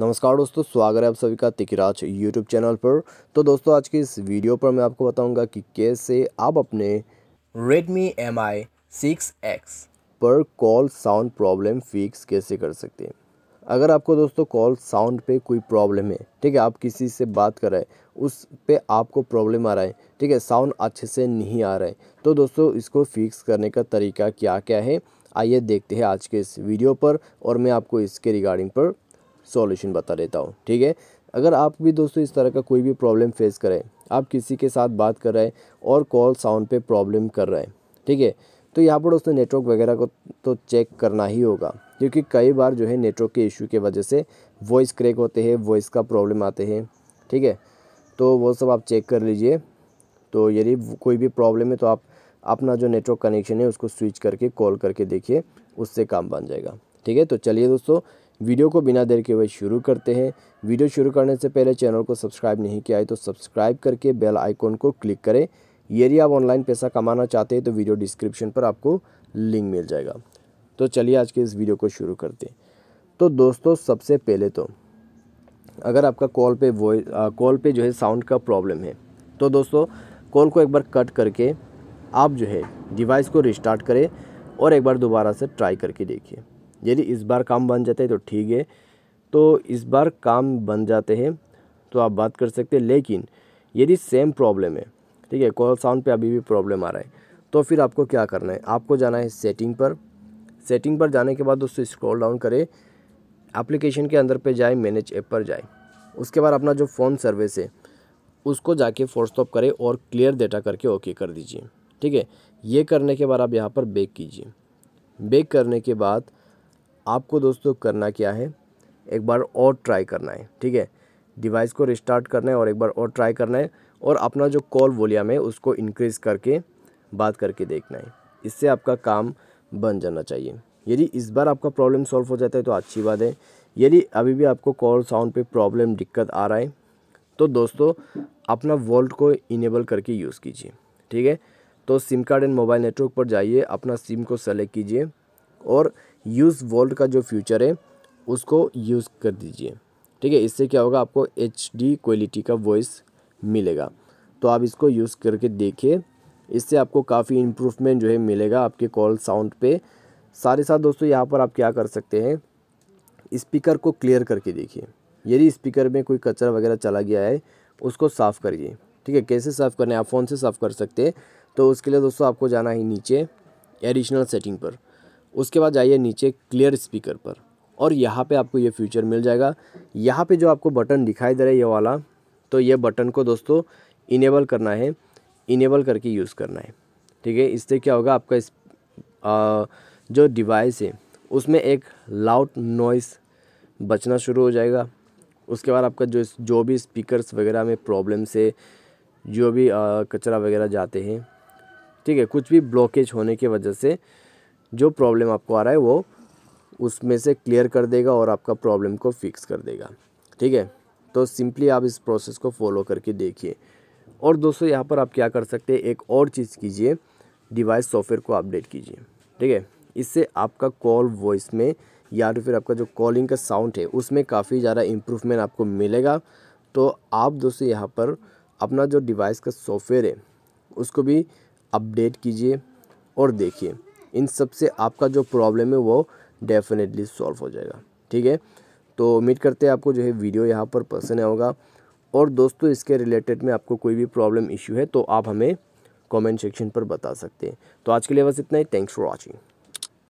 नमस्कार दोस्तों स्वागत है आप सभी का तिकराज यूट्यूब चैनल पर तो दोस्तों आज की इस वीडियो पर मैं आपको बताऊंगा कि कैसे आप अपने Redmi Mi 6X पर कॉल साउंड प्रॉब्लम फिक्स कैसे कर सकते हैं अगर आपको दोस्तों कॉल साउंड पे कोई प्रॉब्लम है ठीक है आप किसी से बात कर रहे हैं उस पे आपको प्रॉब्लम आ रहा है ठीक है साउंड अच्छे से नहीं आ रहा है तो दोस्तों इसको फिक्स करने का तरीका क्या क्या है आइए देखते हैं आज के इस वीडियो पर और मैं आपको इसके रिगार्डिंग पर सॉल्यूशन बता देता हूँ ठीक है अगर आप भी दोस्तों इस तरह का कोई भी प्रॉब्लम फेस करें आप किसी के साथ बात कर रहे हैं और कॉल साउंड पे प्रॉब्लम कर रहे हैं ठीक है तो यहाँ पर दोस्तों नेटवर्क वगैरह को तो चेक करना ही होगा क्योंकि कई बार जो है नेटवर्क के इशू के वजह से वॉइस क्रैक होते हैं वॉइस का प्रॉब्लम आते हैं ठीक है तो वो सब आप चेक कर लीजिए तो यदि कोई भी प्रॉब्लम है तो आप अपना जो नेटवर्क कनेक्शन है उसको स्विच करके कॉल करके देखिए उससे काम बन जाएगा ठीक है तो चलिए दोस्तों वीडियो को बिना देर के हुए शुरू करते हैं वीडियो शुरू करने से पहले चैनल को सब्सक्राइब नहीं किया है तो सब्सक्राइब करके बेल आइकॉन को क्लिक करें यदि आप ऑनलाइन पैसा कमाना चाहते हैं तो वीडियो डिस्क्रिप्शन पर आपको लिंक मिल जाएगा तो चलिए आज के इस वीडियो को शुरू करते हैं तो दोस्तों सबसे पहले तो अगर आपका कॉल पे वॉइस कॉल पे जो है साउंड का प्रॉब्लम है तो दोस्तों कॉल को एक बार कट करके आप जो है डिवाइस को रिस्टार्ट करें और एक बार दोबारा से ट्राई करके देखिए यदि इस बार काम बन जाते हैं तो ठीक है तो इस बार काम बन जाते हैं तो आप बात कर सकते हैं लेकिन यदि सेम प्रॉब्लम है ठीक है कॉल साउंड पे अभी भी प्रॉब्लम आ रहा है तो फिर आपको क्या करना है आपको जाना है सेटिंग पर सेटिंग पर जाने के बाद दोस्तों स्क्रॉल डाउन करें एप्लीकेशन के अंदर पे जाए मैनेज ऐप पर जाए उसके बाद अपना जो फ़ोन सर्विस है उसको जाके फोर स्टॉप करें और क्लियर डेटा करके ओके कर दीजिए ठीक है ये करने के बाद आप यहाँ पर बेक कीजिए बेक करने के बाद आपको दोस्तों करना क्या है एक बार और ट्राई करना है ठीक है डिवाइस को रिस्टार्ट करना है और एक बार और ट्राई करना है और अपना जो कॉल वॉल्यूम है उसको इंक्रीज़ करके बात करके देखना है इससे आपका काम बन जाना चाहिए यदि इस बार आपका प्रॉब्लम सॉल्व हो जाता है तो अच्छी बात है यदि अभी भी आपको कॉल साउंड पे प्रॉब्लम दिक्कत आ रहा है तो दोस्तों अपना वॉल्ट को इनेबल करके यूज़ कीजिए ठीक है तो sim card and mobile network पर जाइए अपना सिम को सेलेक्ट कीजिए और यूज़ वोल्ट का जो फ्यूचर है उसको यूज़ कर दीजिए ठीक है इससे क्या होगा आपको एच क्वालिटी का वॉइस मिलेगा तो आप इसको यूज़ करके देखिए इससे आपको काफ़ी इम्प्रूवमेंट जो है मिलेगा आपके कॉल साउंड पे साथ ही साथ दोस्तों यहाँ पर आप क्या कर सकते हैं स्पीकर को क्लियर करके देखिए यदि स्पीकर में कोई कचरा वगैरह चला गया है उसको साफ़ करिए ठीक है कैसे साफ़ करना है आप फ़ोन से साफ़ कर सकते हैं तो उसके लिए दोस्तों आपको जाना है नीचे एडिशनल सेटिंग पर उसके बाद जाइए नीचे क्लियर स्पीकर पर और यहाँ पे आपको ये फ्यूचर मिल जाएगा यहाँ पे जो आपको बटन दिखाई दे रहा है ये वाला तो ये बटन को दोस्तों इनेबल करना है इनेबल करके यूज़ करना है ठीक है इससे क्या होगा आपका इस आ, जो डिवाइस है उसमें एक लाउड नॉइस बचना शुरू हो जाएगा उसके बाद आपका जो जो भी स्पीकर्स वगैरह में प्रॉब्लम से जो भी कचरा वगैरह जाते हैं ठीक है कुछ भी ब्लॉकेज होने की वजह से जो प्रॉब्लम आपको आ रहा है वो उसमें से क्लियर कर देगा और आपका प्रॉब्लम को फिक्स कर देगा ठीक है तो सिंपली आप इस प्रोसेस को फॉलो करके देखिए और दोस्तों यहाँ पर आप क्या कर सकते हैं एक और चीज़ कीजिए डिवाइस सॉफ्टवेयर को अपडेट कीजिए ठीक है इससे आपका कॉल वॉइस में या तो फिर आपका जो कॉलिंग का साउंड है उसमें काफ़ी ज़्यादा इम्प्रूवमेंट आपको मिलेगा तो आप दोस्तों यहाँ पर अपना जो डिवाइस का सॉफ्टवेयर है उसको भी अपडेट कीजिए और देखिए इन सब से आपका जो प्रॉब्लम है वो डेफिनेटली सॉल्व हो जाएगा ठीक है तो उम्मीद करते हैं आपको जो है वीडियो यहाँ पर पसंद आया होगा और दोस्तों इसके रिलेटेड में आपको कोई भी प्रॉब्लम इश्यू है तो आप हमें कमेंट सेक्शन पर बता सकते हैं तो आज के लिए बस इतना ही थैंक्स फॉर वॉचिंग